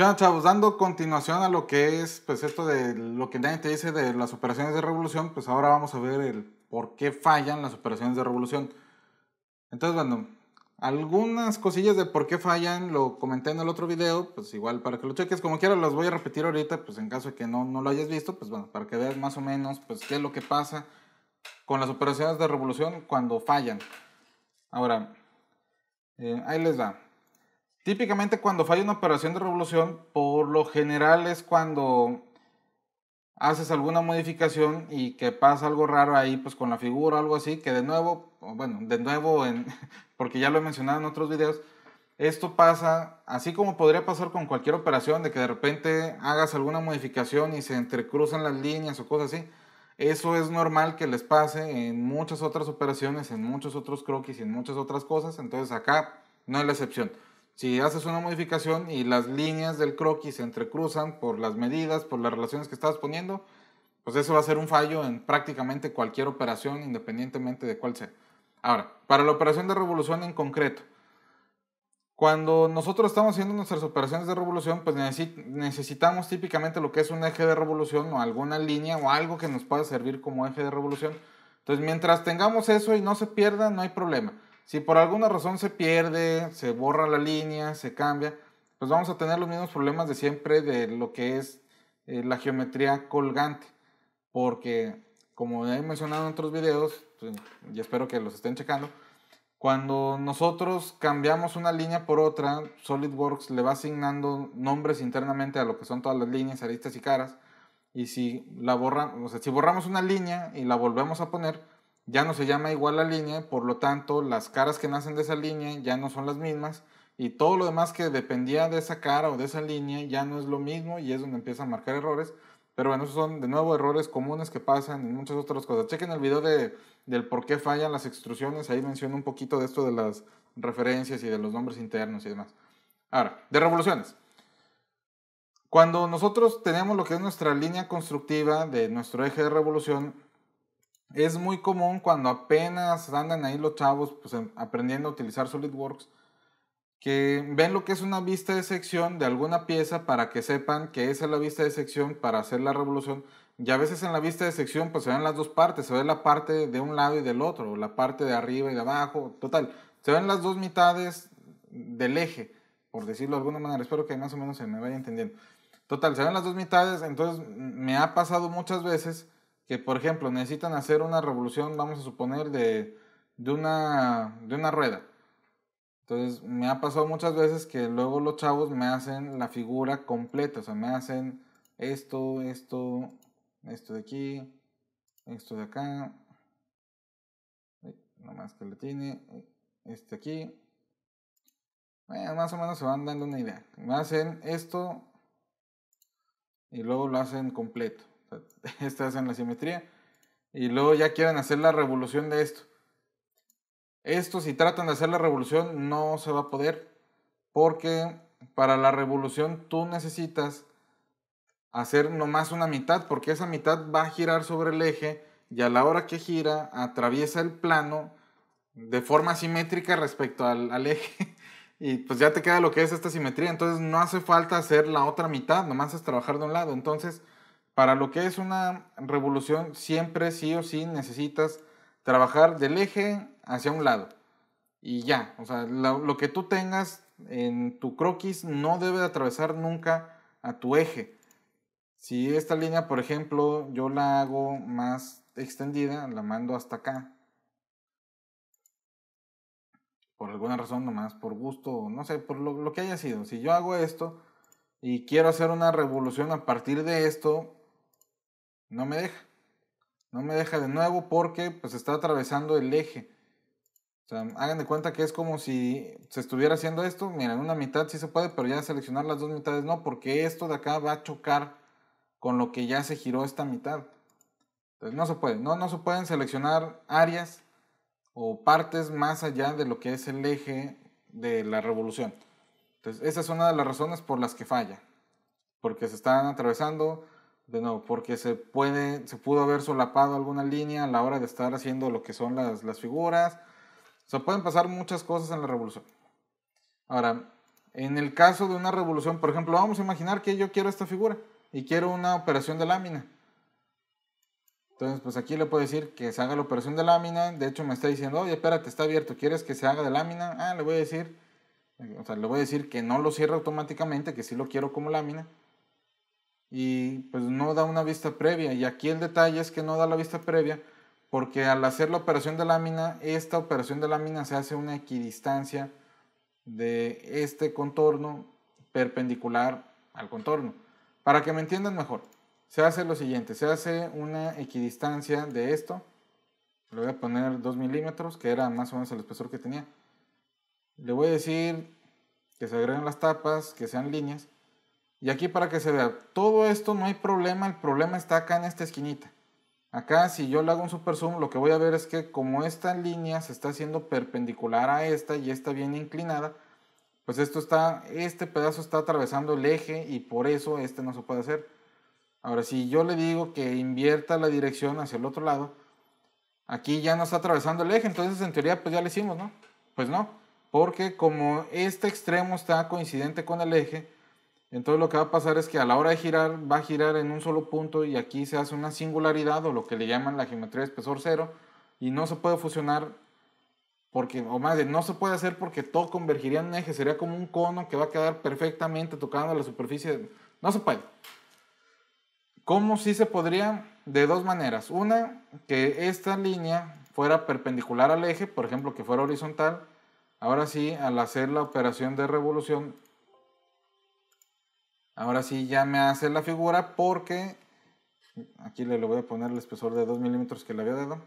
Bueno chavos, dando continuación a lo que es, pues, esto de lo que nadie te dice de las operaciones de revolución, pues ahora vamos a ver el por qué fallan las operaciones de revolución. Entonces, bueno, algunas cosillas de por qué fallan lo comenté en el otro video, pues igual para que lo cheques, como quiera las voy a repetir ahorita, pues en caso de que no, lo hayas visto, pues bueno, para que veas más o menos, pues qué es lo que pasa con las operaciones de revolución cuando fallan. Ahora, eh, ahí les da Típicamente cuando falla una operación de revolución, por lo general es cuando haces alguna modificación y que pasa algo raro ahí, pues con la figura o algo así, que de nuevo, bueno, de nuevo, porque ya lo he mencionado en otros videos, esto pasa, así como podría pasar con cualquier operación, de que de repente hagas alguna modificación y se entrecruzan las líneas o cosas así. Eso es normal que les pase en muchas otras operaciones, en muchos otros croquis y en muchas otras cosas. Entonces acá no es la excepción. Si haces una modificación y las líneas del croquis se entrecruzan por las medidas, por las relaciones que estabas poniendo, pues eso va a ser un fallo en prácticamente cualquier operación, independientemente de cuál sea. Ahora, para la operación de revolución en concreto, cuando nosotros estamos haciendo nuestras operaciones de revolución, pues necesitamos típicamente lo que es un eje de revolución o alguna línea o algo que nos pueda servir como eje de revolución. Entonces, mientras tengamos eso y no se pierda, no hay problema. Si por alguna razón se pierde, se borra la línea, se cambia, pues vamos a tener los mismos problemas de siempre de lo que es eh, la geometría colgante. Porque, como he mencionado en otros videos, pues, y espero que los estén checando, cuando nosotros cambiamos una línea por otra, SolidWorks le va asignando nombres internamente a lo que son todas las líneas, aristas y caras. Y si, la borra, o si borramos una línea y la volvemos a poner, ya no se llama igual la línea, por lo tanto las caras que nacen de esa línea ya no son las mismas y todo lo demás que dependía de esa cara o de esa línea ya no es lo mismo y es donde empiezan a marcar errores. Pero bueno, son de nuevo errores comunes que pasan en muchas otras cosas. Chequen el video del por qué fallan las extrusiones, ahí menciono un poquito de esto de las referencias y de los nombres internos y demás. Ahora, de revoluciones. Cuando nosotros tenemos lo que es nuestra línea constructiva de nuestro eje de revolución, es muy común cuando apenas andan ahí los chavos pues, em, aprendiendo a utilizar SolidWorks, que ven lo que es una vista de sección de alguna pieza para que sepan que esa es la vista de sección para hacer la revolución. Y a veces en la vista de sección pues se ven las dos partes, se ve la parte de un lado y del otro, la parte de arriba y de abajo, total, se ven las dos mitades del eje, por decirlo de alguna manera, espero que más o menos se me vaya entendiendo. Total, se ven las dos mitades, entonces me ha pasado muchas veces que, por ejemplo, necesitan hacer una revolución, vamos a suponer, de, una, de una rueda. Entonces, me ha pasado muchas veces que luego los chavos me hacen la figura completa, o sea, me hacen esto, esto, esto de aquí, esto de acá, eh, nomás que le tiene, eh, este aquí. Bueno, más o menos se van dando una idea. Me hacen esto y luego lo hacen completo. Estás en la simetría. Y luego ya quieren hacer la revolución de esto. Esto si tratan de hacer la revolución no se va a poder. Porque para la revolución tú necesitas hacer nomás una mitad. Porque esa mitad va a girar sobre el eje. Y a la hora que gira atraviesa el plano de forma simétrica respecto al, al eje y pues ya te queda lo que es esta simetría. Entonces no hace falta hacer la otra mitad, nomás es trabajar de un lado. Entonces para lo que es una revolución, siempre sí o sí necesitas trabajar del eje hacia un lado. Y ya, o sea, lo, que tú tengas en tu croquis no debe de atravesar nunca a tu eje. Si esta línea, por ejemplo, yo la hago más extendida, la mando hasta acá. Por alguna razón, nomás por gusto, no sé, por lo que haya sido. Si yo hago esto y quiero hacer una revolución a partir de esto, no me deja. No me deja de nuevo porque pues está atravesando el eje. hagan de cuenta que es como si se estuviera haciendo esto. Miren, una mitad sí se puede, pero ya seleccionar las dos mitades no, porque esto de acá va a chocar con lo que ya se giró esta mitad. Entonces no se puede. No, no se pueden seleccionar áreas o partes más allá de lo que es el eje de la revolución. Entonces, esa es una de las razones por las que falla, porque se están atravesando de nuevo, porque se puede, se pudo haber solapado alguna línea a la hora de estar haciendo lo que son las, las figuras. O pueden pasar muchas cosas en la revolución. Ahora, en el caso de una revolución, por ejemplo, vamos a imaginar que yo quiero esta figura y quiero una operación de lámina. Entonces, pues aquí le puedo decir que se haga la operación de lámina. De hecho, me está diciendo, oye, espérate, está abierto, ¿quieres que se haga de lámina? Ah, le voy a decir, o sea, le voy a decir que no lo cierre automáticamente, que sí lo quiero como lámina y pues no da una vista previa. Y aquí el detalle es que no da la vista previa porque al hacer la operación de lámina, esta operación de lámina se hace una equidistancia de este contorno perpendicular al contorno. Para que me entiendan mejor, se hace lo siguiente, se hace una equidistancia de esto, le voy a poner 2 milímetros, que era más o menos el espesor que tenía. Le voy a decir que se agreguen las tapas, que sean líneas, y aquí para que se vea, todo esto no hay problema, el problema está acá en esta esquinita. Acá si yo le hago un super zoom, lo que voy a ver es que como esta línea se está haciendo perpendicular a esta y está bien inclinada, pues esto está, este pedazo está atravesando el eje y por eso este no se puede hacer. Ahora si yo le digo que invierta la dirección hacia el otro lado, aquí ya no está atravesando el eje, entonces en teoría pues ya le hicimos, ¿no? Pues no, porque como este extremo está coincidente con el eje, entonces lo que va a pasar es que a la hora de girar va a girar en un solo punto y aquí se hace una singularidad o lo que le llaman la geometría de espesor cero y no se puede fusionar porque, o más bien, no se puede hacer porque todo convergiría en un eje, sería como un cono que va a quedar perfectamente tocando la superficie, no se puede. ¿Cómo sí se podría? De dos maneras. Una, que esta línea fuera perpendicular al eje, por ejemplo, que fuera horizontal. Ahora sí, al hacer la operación de revolución, Ahora sí ya me hace la figura porque aquí le voy a poner el espesor de 2 milímetros que le había dado.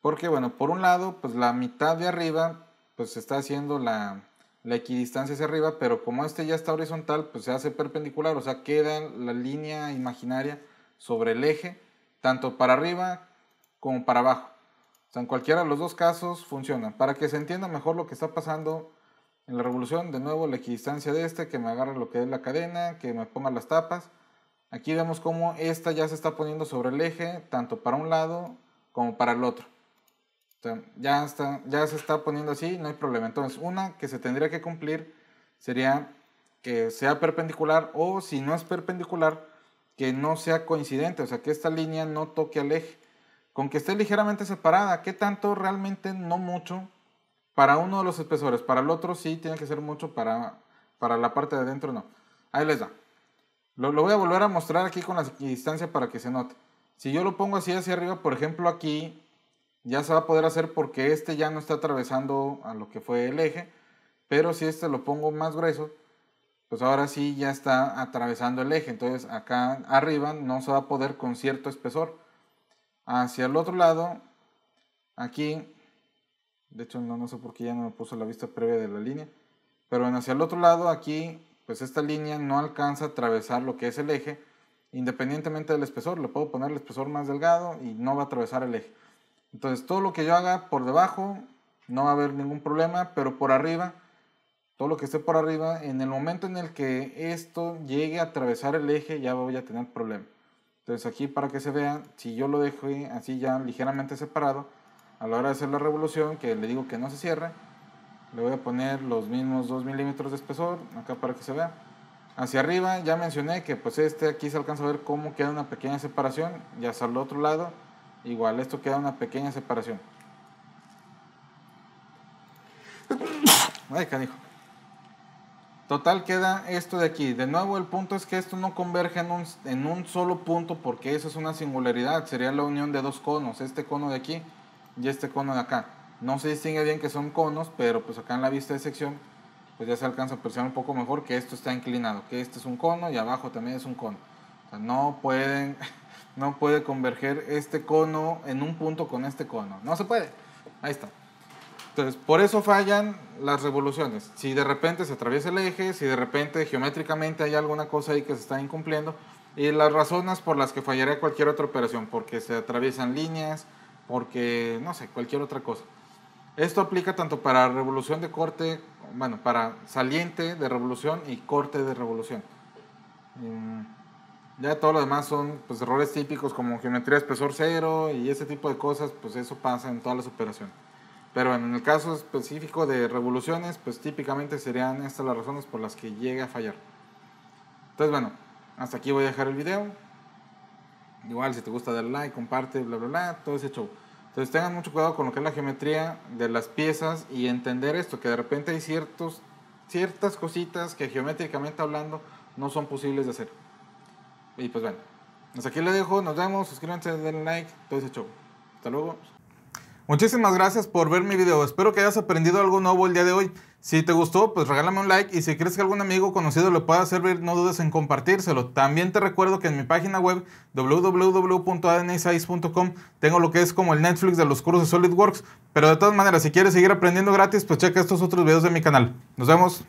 Porque bueno, por un lado, pues la mitad de arriba, pues se está haciendo la, equidistancia hacia arriba, pero como este ya está horizontal, pues se hace perpendicular, o sea, queda la línea imaginaria sobre el eje, tanto para arriba como para abajo. O sea, en cualquiera de los dos casos funciona Para que se entienda mejor lo que está pasando en la revolución, de nuevo, la equidistancia de este, que me agarre lo que es la cadena, que me ponga las tapas. Aquí vemos cómo esta ya se está poniendo sobre el eje, tanto para un lado como para el otro. ya, está, ya se está poniendo así, no hay problema. Entonces, una que se tendría que cumplir sería que sea perpendicular o si no es perpendicular, que no sea coincidente, o sea, que esta línea no toque al eje. Con que esté ligeramente separada, ¿qué tanto realmente no mucho, para uno de los espesores, para el otro sí tiene que ser mucho, para, para la parte de adentro no. Ahí les da. Lo, lo voy a volver a mostrar aquí con la distancia para que se note. Si yo lo pongo así hacia arriba, por ejemplo aquí, ya se va a poder hacer porque este ya no está atravesando a lo que fue el eje, pero si este lo pongo más grueso, pues ahora sí ya está atravesando el eje, entonces acá arriba no se va a poder con cierto espesor. Hacia el otro lado, aquí de hecho, no, no sé por qué ya no me puso la vista previa de la línea. Pero en hacia el otro lado, aquí, pues esta línea no alcanza a atravesar lo que es el eje, independientemente del espesor. Le puedo poner el espesor más delgado y no va a atravesar el eje. Entonces, todo lo que yo haga por debajo no va a haber ningún problema, pero por arriba, todo lo que esté por arriba, en el momento en el que esto llegue a atravesar el eje, ya voy a tener problema. Entonces, aquí para que se vea, si yo lo dejo así ya ligeramente separado, a la hora de hacer la revolución, que le digo que no se cierre, le voy a poner los mismos 2 milímetros de espesor acá para que se vea. Hacia arriba ya mencioné que pues este aquí se alcanza a ver cómo queda una pequeña separación y hacia el otro lado igual esto queda una pequeña separación. Total queda esto de aquí. De nuevo el punto es que esto no converge en un, en un solo punto porque eso es una singularidad. Sería la unión de dos conos. Este cono de aquí y este cono de acá. No se distingue bien que son conos, pero pues acá en la vista de sección pues ya se alcanza a percibir un poco mejor que esto está inclinado, que este es un cono y abajo también es un cono. O sea, no pueden, no puede converger este cono en un punto con este cono. No se puede. Ahí está. Entonces, por eso fallan las revoluciones. Si de repente se atraviesa el eje, si de repente geométricamente hay alguna cosa ahí que se está incumpliendo, y las razones por las que fallaría cualquier otra operación, porque se atraviesan líneas, porque, no sé, cualquier otra cosa. Esto aplica tanto para revolución de corte, bueno, para saliente de revolución y corte de revolución. Mm, ya todo lo demás son pues, errores típicos como geometría de espesor cero y ese tipo de cosas, pues eso pasa en todas las operaciones. Pero en el caso específico de revoluciones, pues típicamente serían estas las razones por las que llegue a fallar. Entonces, bueno, hasta aquí voy a dejar el video. Igual, si te gusta, dale like, comparte, bla, bla, bla, todo ese show. Entonces tengan mucho cuidado con lo que es la geometría de las piezas y entender esto, que de repente hay ciertos, ciertas cositas que geométricamente hablando no son posibles de hacer. Y pues bueno, hasta aquí les dejo, nos vemos, suscríbanse, denle like, todo ese show. Hasta luego. Muchísimas gracias por ver mi video. Espero que hayas aprendido algo nuevo el día de hoy. Si te gustó, pues regálame un like y si crees que algún amigo conocido le pueda servir, no dudes en compartírselo. También te recuerdo que en mi página web www.adn6.com tengo lo que es como el Netflix de los cursos de SolidWorks. Pero de todas maneras, si quieres seguir aprendiendo gratis, pues checa estos otros videos de mi canal. Nos vemos.